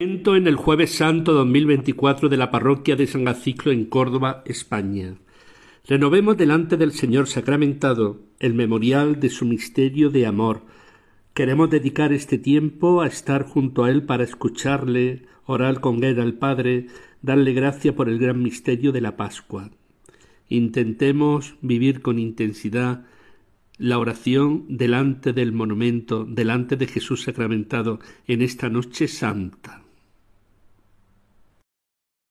en el Jueves Santo 2024 de la Parroquia de San Gaciclo en Córdoba, España. Renovemos delante del Señor sacramentado el memorial de su misterio de amor. Queremos dedicar este tiempo a estar junto a Él para escucharle, orar con Él al Padre, darle gracia por el gran misterio de la Pascua. Intentemos vivir con intensidad la oración delante del monumento, delante de Jesús sacramentado en esta noche santa.